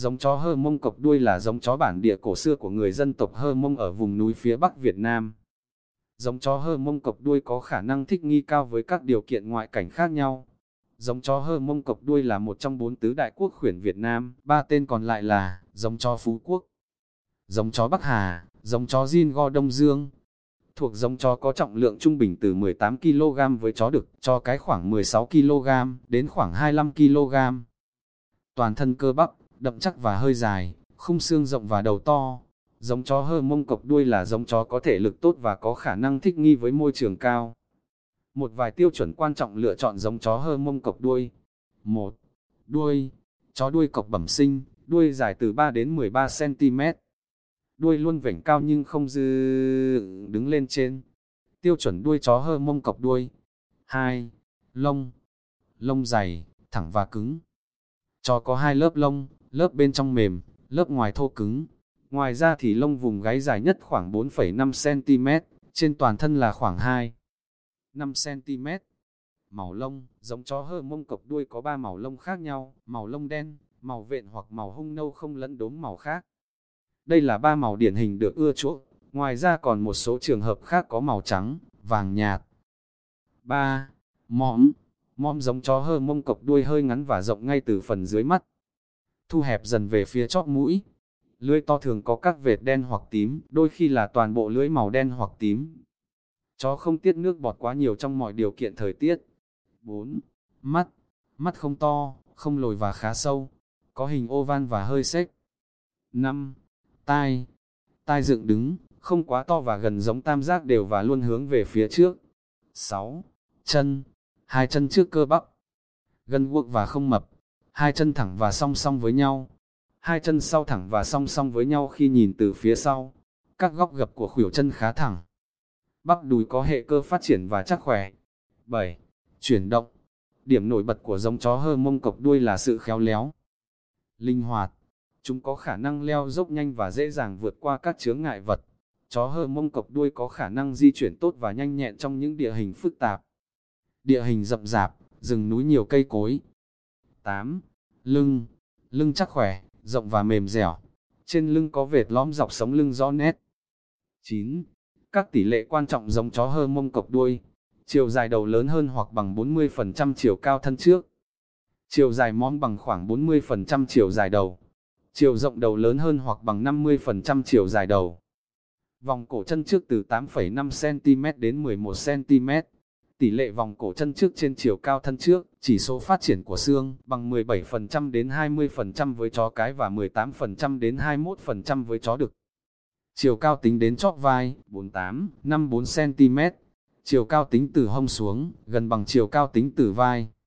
Giống chó hơ mông cộc đuôi là giống chó bản địa cổ xưa của người dân tộc hơ mông ở vùng núi phía Bắc Việt Nam. Giống chó hơ mông cộc đuôi có khả năng thích nghi cao với các điều kiện ngoại cảnh khác nhau. Giống chó hơ mông cộc đuôi là một trong bốn tứ đại quốc khuyển Việt Nam, ba tên còn lại là giống chó Phú Quốc, giống chó Bắc Hà, giống chó Jin Go Đông Dương. Thuộc giống chó có trọng lượng trung bình từ 18kg với chó đực, cho cái khoảng 16kg đến khoảng 25kg. Toàn thân cơ bắp, đậm chắc và hơi dài, khung xương rộng và đầu to. Giống chó hơ mông cộc đuôi là giống chó có thể lực tốt và có khả năng thích nghi với môi trường cao. Một vài tiêu chuẩn quan trọng lựa chọn giống chó hơ mông cộc đuôi. 1. Đuôi. Chó đuôi cộc bẩm sinh, đuôi dài từ 3 đến 13 cm. Đuôi luôn vểnh cao nhưng không dư đứng lên trên. Tiêu chuẩn đuôi chó hơ mông cọc đuôi. 2. Lông. Lông dày, thẳng và cứng. Chó có hai lớp lông, lớp bên trong mềm, lớp ngoài thô cứng. Ngoài ra thì lông vùng gáy dài nhất khoảng 4,5cm, trên toàn thân là khoảng 2,5 cm Màu lông, giống chó hơ mông cộc đuôi có 3 màu lông khác nhau, màu lông đen, màu vện hoặc màu hung nâu không lẫn đốm màu khác. Đây là ba màu điển hình được ưa chuộng, ngoài ra còn một số trường hợp khác có màu trắng, vàng nhạt. 3. Mõm Mõm giống chó hơ mông cộc đuôi hơi ngắn và rộng ngay từ phần dưới mắt, thu hẹp dần về phía chóp mũi. Lưỡi to thường có các vệt đen hoặc tím, đôi khi là toàn bộ lưỡi màu đen hoặc tím. Chó không tiết nước bọt quá nhiều trong mọi điều kiện thời tiết. 4. Mắt Mắt không to, không lồi và khá sâu, có hình oval và hơi xếch. 5. Tai Tai dựng đứng, không quá to và gần giống tam giác đều và luôn hướng về phía trước. 6. Chân Hai chân trước cơ bắp, gân guốc và không mập, hai chân thẳng và song song với nhau. Hai chân sau thẳng và song song với nhau khi nhìn từ phía sau. Các góc gập của khuỷu chân khá thẳng. Bắp đùi có hệ cơ phát triển và chắc khỏe. 7. Chuyển động. Điểm nổi bật của giống chó hơ mông cộc đuôi là sự khéo léo. Linh hoạt. Chúng có khả năng leo dốc nhanh và dễ dàng vượt qua các chướng ngại vật. Chó hơ mông cộc đuôi có khả năng di chuyển tốt và nhanh nhẹn trong những địa hình phức tạp. Địa hình rậm rạp, rừng núi nhiều cây cối. 8. Lưng, lưng chắc khỏe, rộng và mềm dẻo. Trên lưng có vệt lõm dọc sống lưng rõ nét. 9. Các tỷ lệ quan trọng giống chó hơ mông cộc đuôi. Chiều dài đầu lớn hơn hoặc bằng 40% chiều cao thân trước. Chiều dài móm bằng khoảng 40% chiều dài đầu. Chiều rộng đầu lớn hơn hoặc bằng 50% chiều dài đầu. Vòng cổ chân trước từ 8,5cm đến 11cm tỷ lệ vòng cổ chân trước trên chiều cao thân trước, chỉ số phát triển của xương bằng 17% đến 20% với chó cái và 18% đến 21% với chó đực. Chiều cao tính đến chóp vai, 48, 54cm. Chiều cao tính từ hông xuống, gần bằng chiều cao tính từ vai.